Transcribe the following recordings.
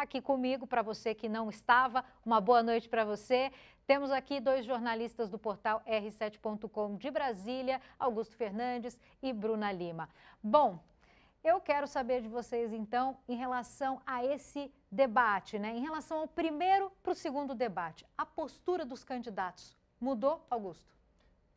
aqui comigo. Para você que não estava, uma boa noite para você. Temos aqui dois jornalistas do portal R7.com de Brasília, Augusto Fernandes e Bruna Lima. Bom, eu quero saber de vocês então em relação a esse debate, né? Em relação ao primeiro para o segundo debate, a postura dos candidatos mudou, Augusto?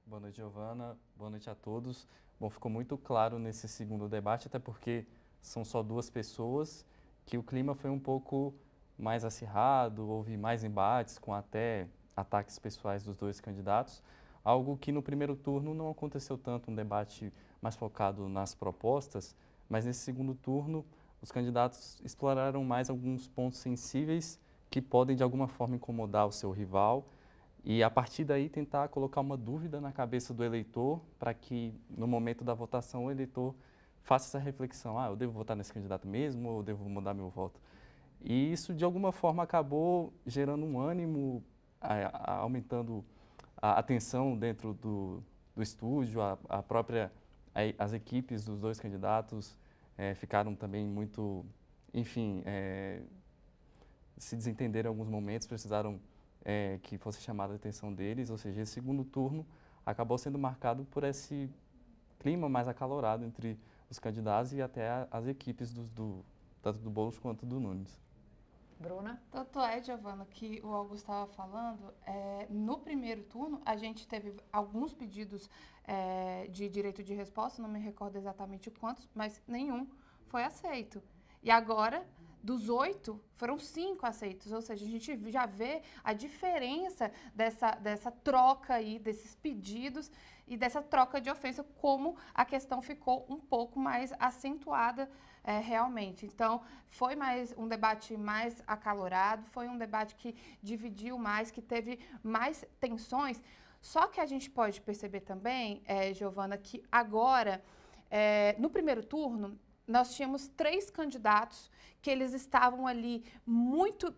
Boa noite, Giovana. Boa noite a todos. Bom, ficou muito claro nesse segundo debate, até porque são só duas pessoas que o clima foi um pouco mais acirrado, houve mais embates com até ataques pessoais dos dois candidatos, algo que no primeiro turno não aconteceu tanto, um debate mais focado nas propostas, mas nesse segundo turno os candidatos exploraram mais alguns pontos sensíveis que podem de alguma forma incomodar o seu rival e a partir daí tentar colocar uma dúvida na cabeça do eleitor para que no momento da votação o eleitor faça essa reflexão, ah, eu devo votar nesse candidato mesmo ou eu devo mudar meu voto? E isso, de alguma forma, acabou gerando um ânimo, aumentando a, atenção tensão dentro do, do estúdio, a, própria, as equipes dos dois candidatos é, ficaram também muito, enfim, é, se desentenderam em alguns momentos, precisaram é, que fosse chamada a atenção deles, ou seja, esse segundo turno acabou sendo marcado por esse clima mais acalorado entre os candidatos e até as equipes do, do tanto do Boulos quanto do Nunes. Bruna? Tanto é, Giovana, que o Augusto estava falando, é, no primeiro turno a gente teve alguns pedidos é, de direito de resposta, não me recordo exatamente quantos, mas nenhum foi aceito. E agora, dos oito, foram cinco aceitos. Ou seja, a gente já vê a diferença dessa, dessa troca aí, desses pedidos e dessa troca de ofensa, como a questão ficou um pouco mais acentuada é, realmente. Então, foi mais um debate mais acalorado, foi um debate que dividiu mais, que teve mais tensões. Só que a gente pode perceber também, é, Giovana, que agora, é, no primeiro turno, nós tínhamos três candidatos que eles estavam ali muito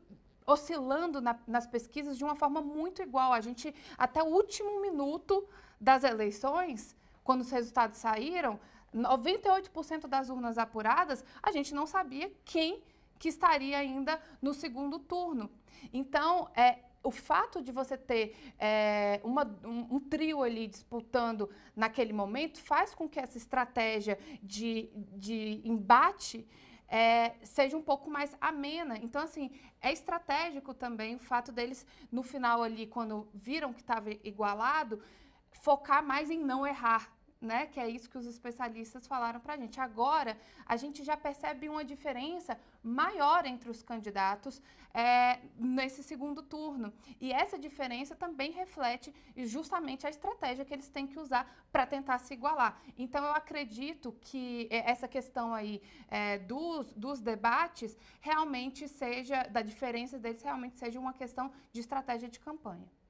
oscilando na, nas pesquisas de uma forma muito igual. A gente, até o último minuto das eleições, quando os resultados saíram, 98% das urnas apuradas, a gente não sabia quem que estaria ainda no segundo turno. Então, é, o fato de você ter é, uma, um, um, trio ali disputando naquele momento faz com que essa estratégia de, de embate é, seja um pouco mais amena. Então, assim, é estratégico também o fato deles, no final ali, quando viram que estava igualado, focar mais em não errar, né? Que é isso que os especialistas falaram para a gente. Agora, a gente já percebe uma diferença maior entre os candidatos é, nesse segundo turno. E essa diferença também reflete justamente a estratégia que eles têm que usar para tentar se igualar. Então, eu acredito que essa questão aí é, dos, dos debates realmente seja, da diferença deles, realmente seja uma questão de estratégia de campanha.